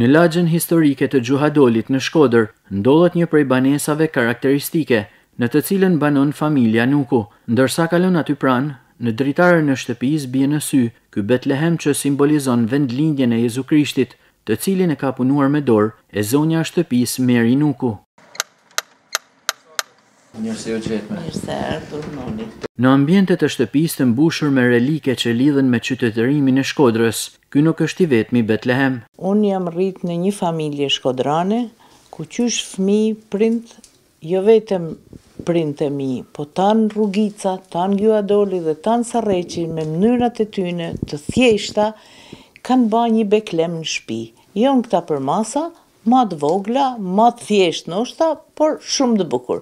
Në lagjen historike të Gjuhadolit në Shkoder, ndollët një prej banesave karakteristike, në të cilën banon familja nuku, ndërsa kalon aty pranë, në dritarë në shtëpis bje në sy, ky Betlehem që simbolizon vend lindje në Jezu Krishtit, të cilin e ka punuar me dorë e zonja shtëpis Meri Nuku. Mirëse u gjetme. ardhur Në ambientet të shtëpisë të mbushur me relike që lidhen me qytetërimin e Shkodrës, ky nuk është i vetmi Betlehem. Unë jam rrit në një familje shkodrane ku qysh fëmijë prind jo vetëm prind e mi, po tan rrugica, tan gjuadoli dhe tan sarreqi me mënyrat e tyne të thjeshta kanë bërë një beklem në shtëpi. Jo në këta për masa, ma të vogla, ma të thjesht nështa, por shumë të bukur.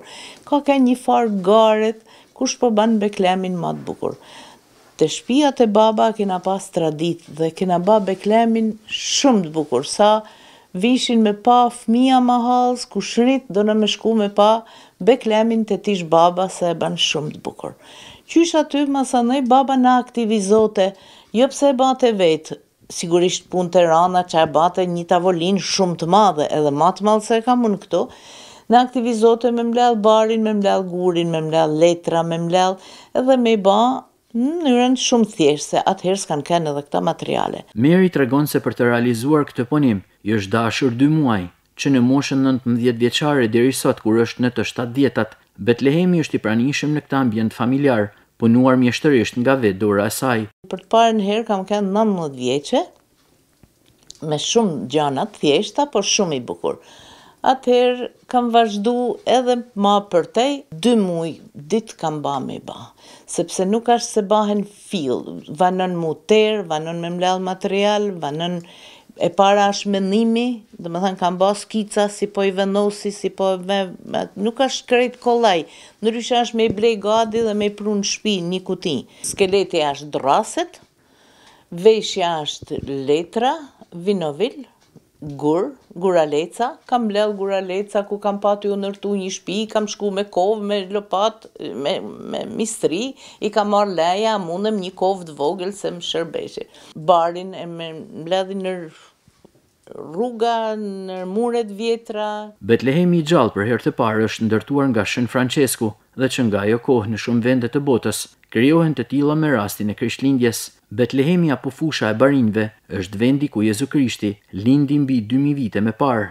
Ka ka një farë garet, kush po banë beklemin ma të bukur. Të shpia të baba kena pas tradit dhe kena ba beklemin shumë të bukur, sa vishin me pa fmija ma halës, kush shrit do në me shku me pa beklemin të tish baba se e banë shumë të bukur. Qysh aty, masa nëj baba në aktivizote, jo pse e bate vetë, sigurisht punë të rana që e bate një tavolin shumë të madhe edhe matë të se kam unë këto, në aktivizote me mlel barin, me mlel gurin, me mlel letra, me mlel edhe me i ba në njërën shumë thjeshtë, atëherë s'kan kënë edhe këta materiale. Meri të regonë se për të realizuar këtë ponim, jë është dashur 2 muaj, që në moshën 19 vjeqare dhe sot kur është në të 7 vjetat, Betlehemi është i pranishëm në këtë ambient familjar, punuar mjeshtërisht nga vetë dora e saj. Për të parë në herë kam kënë 19 vjeqe, me shumë gjana të thjeshta, por shumë i bukur. Atëherë kam vazhdu edhe ma përtej, dy muj ditë kam ba me ba, sepse nuk ashtë se bahen fil, vanën muter, ter, vanën me mlel material, vanën e para është mendimi, dhe më thënë kam bas skica si po i vendosi, si po me, me, nuk është shkret kolaj, Ndryshe është me i brej gadi dhe me i prunë shpi një kuti. Skeleti është draset, veshja është letra, vinovil, gur, guraleca, kam lel guraleca ku kam pati u nërtu një shpi, kam shku me kov, me lopat, me, me mistri, i kam marr leja, mundem një kov të vogël se më shërbeshe. Barin e mbledhin në rruga, në muret vjetra. Betlehemi i gjallë për herë të parë është ndërtuar nga Shën Francesku dhe që nga jo kohë në shumë vendet të botës, kryohen të tila me rastin e kryshlindjes. Betlehemi apo fusha e barinve është vendi ku Jezu Krishti lindin bi 2000 vite me parë.